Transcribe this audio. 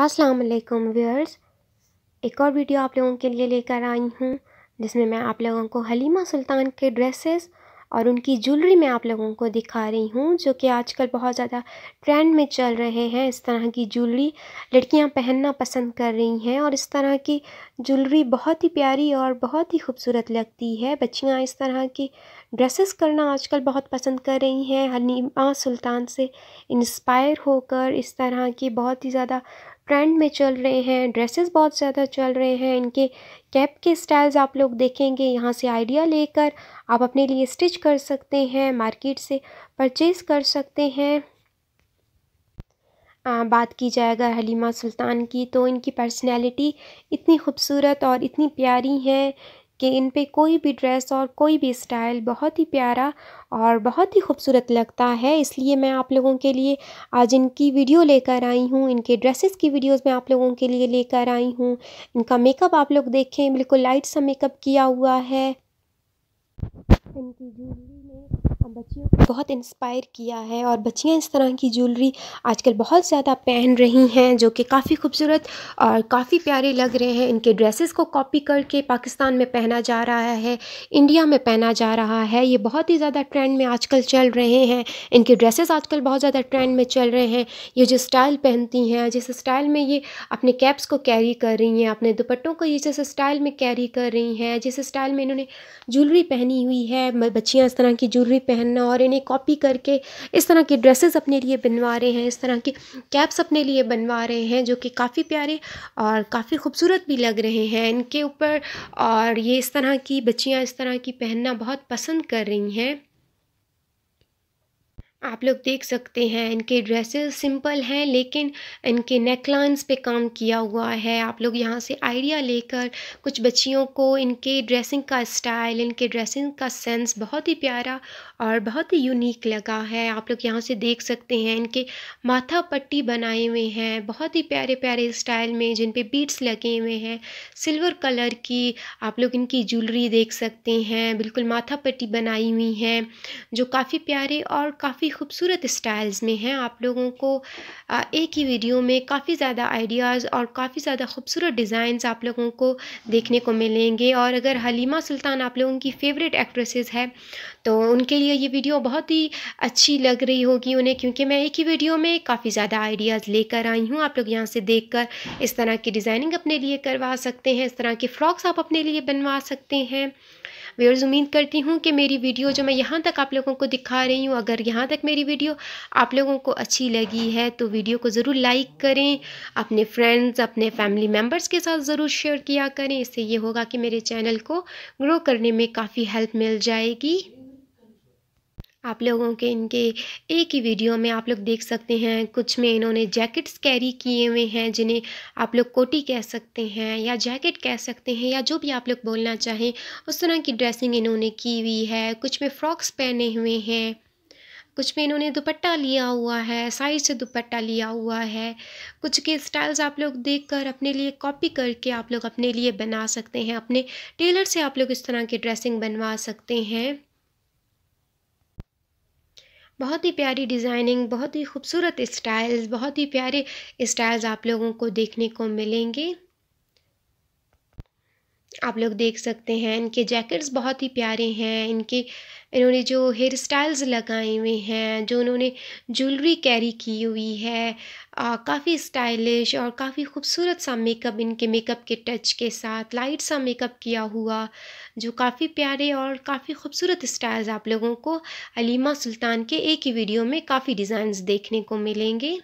अस्सलाम वालेकुम व्यूअर्स एक और वीडियो आप लोगों के लिए लेकर आई हूँ जिसमें मैं आप लोगों को हलीमा सुल्तान के ड्रेसेस और उनकी ज्वेलरी मैं आप लोगों को दिखा रही हूँ जो कि आजकल बहुत ज़्यादा ट्रेंड में चल रहे हैं इस तरह की ज्वेलरी लड़कियाँ पहनना पसंद कर रही हैं और इस तरह की ज्वेलरी बहुत ही प्यारी और बहुत ही खूबसूरत लगती है बच्चियाँ इस तरह की ड्रेसेस करना आजकल बहुत पसंद कर रही हैं हलीमा सुल्तान से इंस्पायर होकर इस तरह की बहुत ही ज़्यादा ट्रेंड में चल रहे हैं ड्रेसेस बहुत ज़्यादा चल रहे हैं इनके कैप के स्टाइल्स आप लोग देखेंगे यहाँ से आइडिया लेकर आप अपने लिए स्टिच कर सकते हैं मार्केट से परचेज़ कर सकते हैं आ, बात की जाए अगर हलीमा सुल्तान की तो इनकी पर्सनैलिटी इतनी खूबसूरत और इतनी प्यारी है कि इन पे कोई भी ड्रेस और कोई भी स्टाइल बहुत ही प्यारा और बहुत ही खूबसूरत लगता है इसलिए मैं आप लोगों के लिए आज इनकी वीडियो लेकर आई हूँ इनके ड्रेसेस की वीडियोस मैं आप लोगों के लिए लेकर आई हूँ इनका मेकअप आप लोग देखें बिल्कुल लाइट सा मेकअप किया हुआ है इनकी बच्चियों को बहुत इंस्पायर किया है और बच्चियाँ इस तरह की ज्वेलरी आजकल बहुत ज़्यादा पहन रही हैं जो कि काफ़ी खूबसूरत और काफ़ी प्यारे लग रहे हैं इनके ड्रेसेस को कॉपी करके पाकिस्तान में पहना जा रहा है इंडिया में पहना जा रहा है ये बहुत ही ज़्यादा ट्रेंड में आजकल चल रहे हैं इनके ड्रेसेस आजकल बहुत ज़्यादा ट्रेंड में चल रहे हैं ये जो स्टाइल पहनती हैं जिस स्टाइल में ये अपने कैप्स को कैरी कर रही हैं अपने दुपट्टों को ये जिस स्टाइल में कैरी कर रही हैं जिस स्टाइल में इन्होंने ज्वेलरी पहनी हुई है बच्चियाँ इस तरह की ज्वेलरी पहन पहनना और इन्हें कॉपी करके इस तरह की ड्रेसेस अपने लिए बनवा रहे हैं इस तरह की कैप्स अपने लिए बनवा रहे हैं जो कि काफ़ी प्यारे और काफ़ी खूबसूरत भी लग रहे हैं इनके ऊपर और ये इस तरह की बच्चियाँ इस तरह की पहनना बहुत पसंद कर रही हैं आप लोग देख सकते हैं इनके ड्रेसेस सिंपल हैं लेकिन इनके नेकलाइंस पे काम किया हुआ है आप लोग यहाँ से आइडिया लेकर कुछ बच्चियों को इनके ड्रेसिंग का स्टाइल इनके ड्रेसिंग का सेंस बहुत ही प्यारा और बहुत ही यूनिक लगा है आप लोग यहाँ से देख सकते हैं इनके माथा पट्टी बनाए हुए हैं बहुत ही प्यारे प्यारे स्टाइल में जिन पर बीट्स लगे हुए हैं सिल्वर कलर की आप लोग इनकी ज्वेलरी देख सकते हैं बिल्कुल माथा पट्टी बनाई हुई हैं जो काफ़ी प्यारे और काफ़ी खूबसूरत स्टाइल्स में हैं आप लोगों को एक ही वीडियो में काफ़ी ज़्यादा आइडियाज़ और काफ़ी ज़्यादा खूबसूरत डिज़ाइंस आप लोगों को देखने को मिलेंगे और अगर हलीमा सुल्तान आप लोगों की फेवरेट एक्ट्रेसेस है तो उनके लिए ये वीडियो बहुत ही अच्छी लग रही होगी उन्हें क्योंकि मैं एक ही वीडियो में काफ़ी ज़्यादा आइडियाज़ लेकर आई हूँ आप लोग यहाँ से देख कर इस तरह की डिज़ाइनिंग अपने लिए करवा सकते हैं इस तरह के फ़्रॉक्स आप अपने लिए बनवा सकते हैं व्यवर्स उम्मीद करती हूँ कि मेरी वीडियो जो मैं यहाँ तक आप लोगों को दिखा रही हूँ अगर यहाँ तक मेरी वीडियो आप लोगों को अच्छी लगी है तो वीडियो को ज़रूर लाइक करें अपने फ्रेंड्स अपने फैमिली मेम्बर्स के साथ ज़रूर शेयर किया करें इससे ये होगा कि मेरे चैनल को ग्रो करने में काफ़ी हेल्प मिल जाएगी आप लोगों के इनके एक ही वीडियो में आप लोग देख सकते हैं कुछ में इन्होंने जैकेट्स कैरी किए हुए हैं जिन्हें आप लोग कोटी कह सकते हैं या जैकेट कह सकते हैं या जो भी आप लोग बोलना चाहें उस तरह की ड्रेसिंग इन्होंने की हुई है कुछ में फ्रॉक्स पहने हुए हैं कुछ में इन्होंने दुपट्टा लिया हुआ है साइड से दुपट्टा लिया हुआ है कुछ के स्टाइल्स आप लोग देखकर अपने लिए कॉपी करके आप लोग अपने लिए बना सकते हैं अपने टेलर से आप लोग इस तरह की ड्रेसिंग बनवा सकते हैं बहुत ही प्यारी डिज़ाइनिंग बहुत ही खूबसूरत स्टाइल्स बहुत ही प्यारे स्टाइल्स आप लोगों को देखने को मिलेंगे आप लोग देख सकते हैं इनके जैकेट्स बहुत ही प्यारे हैं इनके इन्होंने जो हेयर स्टाइल्स लगाए हुए हैं जो उन्होंने ज्वेलरी कैरी की हुई है काफ़ी स्टाइलिश और काफ़ी खूबसूरत सा मेकअप इनके मेकअप के टच के साथ लाइट सा मेकअप किया हुआ जो काफ़ी प्यारे और काफ़ी खूबसूरत स्टाइल्स आप लोगों को अलीमा सुल्तान के एक ही वीडियो में काफ़ी डिज़ाइंस देखने को मिलेंगे